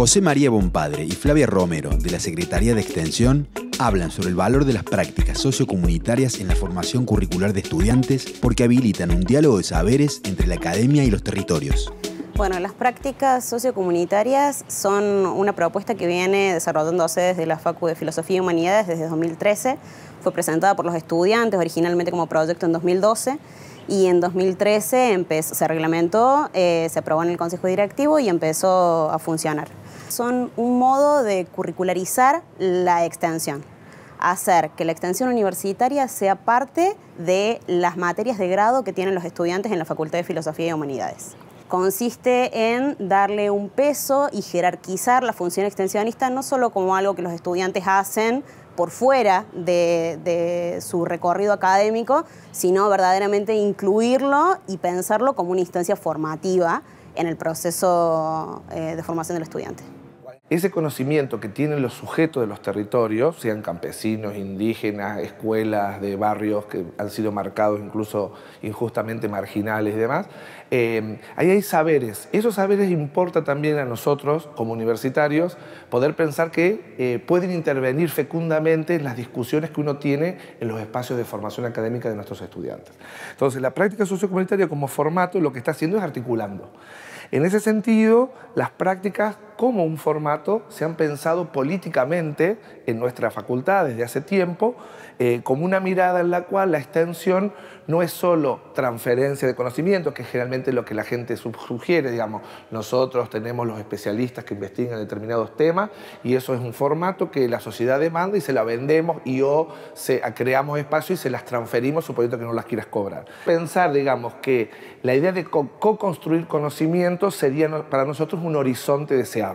José María Bompadre y Flavia Romero, de la Secretaría de Extensión, hablan sobre el valor de las prácticas sociocomunitarias en la formación curricular de estudiantes porque habilitan un diálogo de saberes entre la academia y los territorios. Bueno, las prácticas sociocomunitarias son una propuesta que viene desarrollándose desde la Facultad de Filosofía y Humanidades desde 2013. Fue presentada por los estudiantes originalmente como proyecto en 2012 y en 2013 se reglamentó, eh, se aprobó en el Consejo Directivo y empezó a funcionar son un modo de curricularizar la extensión, hacer que la extensión universitaria sea parte de las materias de grado que tienen los estudiantes en la Facultad de Filosofía y Humanidades. Consiste en darle un peso y jerarquizar la función extensionista no solo como algo que los estudiantes hacen por fuera de, de, su recorrido académico, sino verdaderamente incluirlo y pensarlo como una instancia formativa en el proceso eh, de formación del estudiante ese conocimiento que tienen los sujetos de los territorios, sean campesinos, indígenas, escuelas de barrios que han sido marcados incluso injustamente marginales y demás, eh, ahí hay saberes. Esos saberes importa también a nosotros como universitarios poder pensar que eh, pueden intervenir fecundamente en las discusiones que uno tiene en los espacios de formación académica de nuestros estudiantes. Entonces, la práctica sociocomunitaria como formato lo que está haciendo es articulando. En ese sentido, las prácticas como un formato se han pensado políticamente en nuestra facultad desde hace tiempo, eh, como una mirada en la cual la extensión no es solo transferencia de conocimiento, que es generalmente lo que la gente sugiere, digamos, nosotros tenemos los especialistas que investigan determinados temas y eso es un formato que la sociedad demanda y se la vendemos y o creamos espacio y se las transferimos suponiendo que no las quieras cobrar. Pensar, digamos, que la idea de co-construir sería para nosotros un horizonte deseado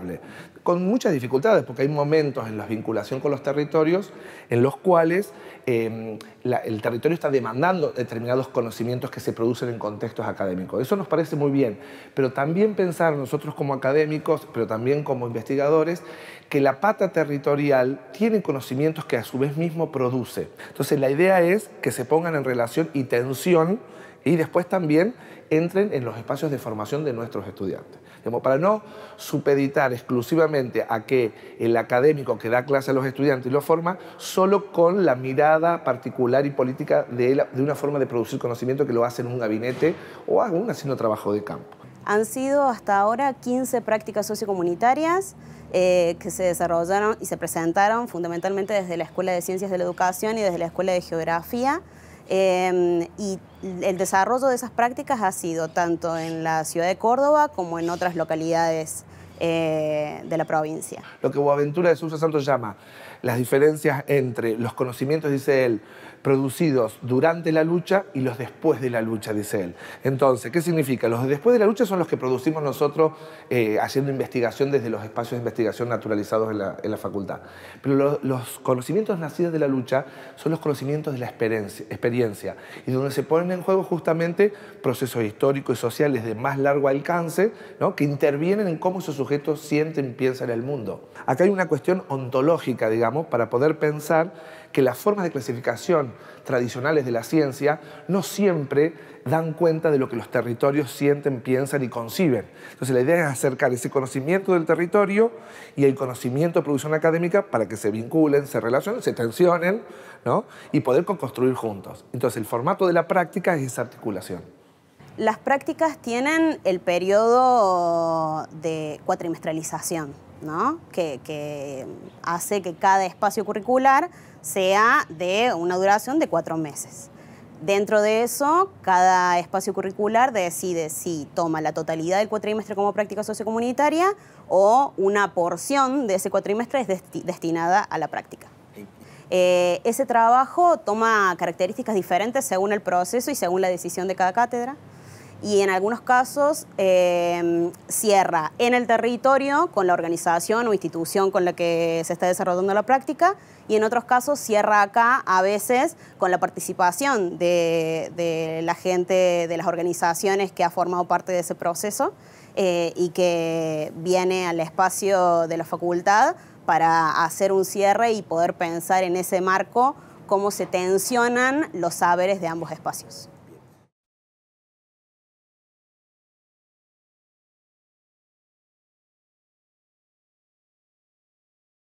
con muchas dificultades, porque hay momentos en la vinculación con los territorios en los cuales em, el territorio está demandando determinados conocimientos que se producen en contextos académicos. Eso nos parece muy bien, pero también pensar nosotros como académicos, pero también como investigadores, que la pata territorial tiene conocimientos que a su vez mismo produce. Entonces la idea es que se pongan en relación y tensión y después también entren en los espacios de formación de nuestros estudiantes para no supeditar exclusivamente a que el académico que da clase a los estudiantes y los forma solo con la mirada particular y política de, una forma de producir conocimiento que lo hace en un gabinete o aún haciendo trabajo de campo. Han sido hasta ahora 15 prácticas sociocomunitarias eh, que se desarrollaron y se presentaron fundamentalmente desde la Escuela de Ciencias de la Educación y desde la Escuela de Geografía. Em, y el desarrollo de esas prácticas ha sido tanto en la ciudad de Córdoba como en otras localidades eh, de la provincia. Lo que Boaventura de Sousa Santos llama las diferencias entre los conocimientos, dice él, producidos durante la lucha y los después de la lucha, dice él. Entonces, ¿qué significa? Los después de la lucha son los que producimos nosotros eh, haciendo investigación desde los espacios de investigación naturalizados en la, en la facultad. Pero los conocimientos nacidos de la lucha son los conocimientos de la experiencia, experiencia y donde se ponen en juego justamente procesos históricos y sociales de más largo alcance ¿no? que intervienen en cómo esos sujetos sienten, piensan en el mundo. Acá hay una cuestión ontológica, digamos, para poder pensar que las formas de clasificación tradicionales de la ciencia no siempre dan cuenta de lo que los territorios sienten, piensan y conciben. Entonces la idea es acercar ese conocimiento del territorio y el conocimiento de producción académica para que se vinculen, se relacionen, se tensionen y poder construir juntos. Entonces el formato de la práctica es esa articulación. Las prácticas tienen el periodo de cuatrimestralización que, hace que cada espacio curricular sea de una duración de cuatro meses. Dentro de eso, cada espacio curricular decide si toma la totalidad del cuatrimestre como práctica sociocomunitaria o una porción de ese cuatrimestre es destinada a la práctica. Eh, ese trabajo toma características diferentes según el proceso y según la decisión de cada cátedra y en algunos casos em, cierra en el territorio con la organización o institución con la que se está desarrollando la práctica y en otros casos cierra acá a veces con la participación de, la gente, de las organizaciones que ha formado parte de ese proceso eh, y que viene al espacio de la facultad para hacer un cierre y poder pensar en ese marco cómo se tensionan los saberes de ambos espacios.